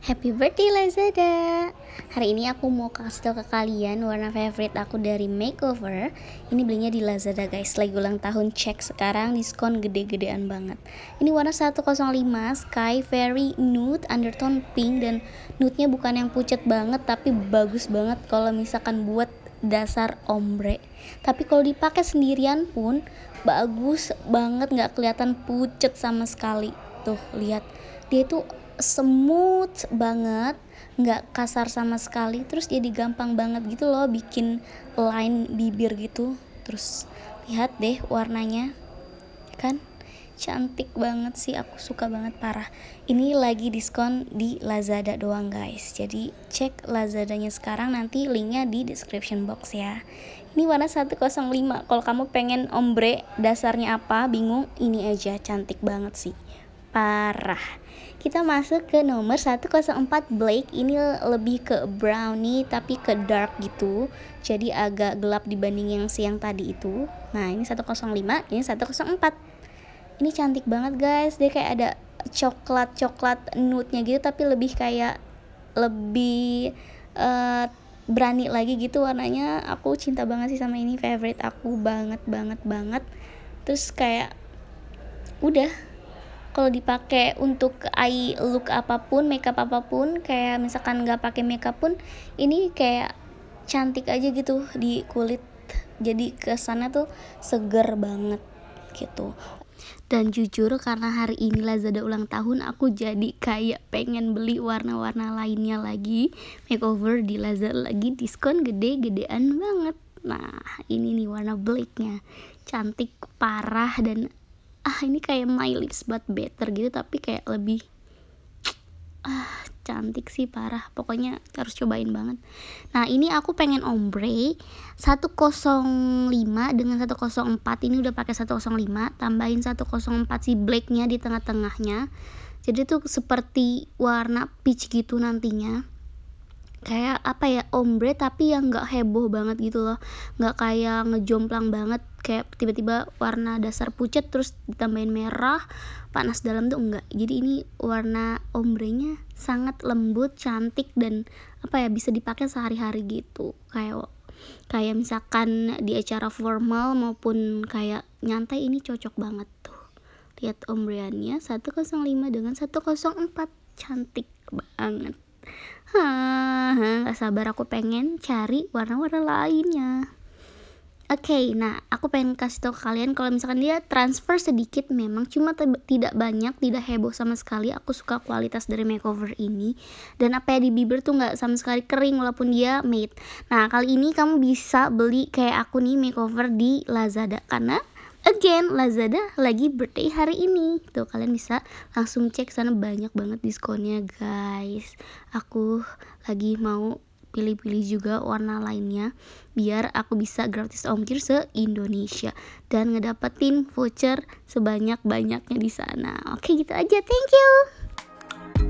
Happy birthday Lazada! Hari ini aku mau kasih tau ke kalian warna favorite aku dari makeover Ini belinya di Lazada guys, lagi ulang tahun cek sekarang diskon gede-gedean banget Ini warna 105, sky, Fairy nude, undertone pink Dan nude-nya bukan yang pucet banget tapi bagus banget kalau misalkan buat dasar ombre tapi kalau dipakai sendirian pun bagus banget nggak kelihatan pucet sama sekali tuh lihat dia tuh smooth banget nggak kasar sama sekali terus jadi gampang banget gitu loh bikin line bibir gitu terus lihat deh warnanya kan cantik banget sih aku suka banget parah ini lagi diskon di Lazada doang guys jadi cek Lazadanya sekarang nanti linknya di description box ya ini warna 105 kalau kamu pengen ombre dasarnya apa bingung ini aja cantik banget sih parah. Kita masuk ke nomor 104 Blake. Ini lebih ke brownie tapi ke dark gitu. Jadi agak gelap dibanding yang siang tadi itu. Nah, ini 105, ini 104. Ini cantik banget, guys. Dia kayak ada coklat-coklat nude-nya gitu tapi lebih kayak lebih uh, berani lagi gitu warnanya. Aku cinta banget sih sama ini, favorite aku banget banget banget. Terus kayak udah kalau dipakai untuk eye look apapun makeup apapun kayak misalkan nggak pakai makeup pun ini kayak cantik aja gitu di kulit jadi kesannya tuh seger banget gitu dan jujur karena hari ini Lazada ulang tahun aku jadi kayak pengen beli warna-warna lainnya lagi makeover di Lazada lagi diskon gede-gedean banget nah ini nih warna blacknya cantik parah dan ah ini kayak my lips but better gitu tapi kayak lebih ah cantik sih parah pokoknya harus cobain banget nah ini aku pengen ombre 105 dengan 104 ini udah pakai 105 tambahin 104 si blacknya di tengah-tengahnya jadi tuh seperti warna peach gitu nantinya kayak apa ya ombre tapi yang nggak heboh banget gitu loh nggak kayak ngejomplang banget kayak tiba-tiba warna dasar pucat terus ditambahin merah panas dalam tuh enggak jadi ini warna ombrenya sangat lembut cantik dan apa ya bisa dipakai sehari-hari gitu kayak kayak misalkan di acara formal maupun kayak nyantai ini cocok banget tuh lihat ombreannya 105 dengan 104 cantik banget Hah, gak sabar aku pengen cari warna-warna lainnya. Oke, okay, nah aku pengen kasih tau ke kalian kalau misalkan dia transfer sedikit memang cuma tidak banyak, tidak heboh sama sekali. Aku suka kualitas dari makeover ini dan apa ya di bibir tuh nggak sama sekali kering walaupun dia made. Nah kali ini kamu bisa beli kayak aku nih makeover di Lazada karena again Lazada lagi birthday hari ini tuh kalian bisa langsung cek sana banyak banget diskonnya guys aku lagi mau pilih-pilih juga warna lainnya biar aku bisa gratis ongkir se Indonesia dan ngedapetin voucher sebanyak-banyaknya di sana. Oke, gitu aja. Thank you.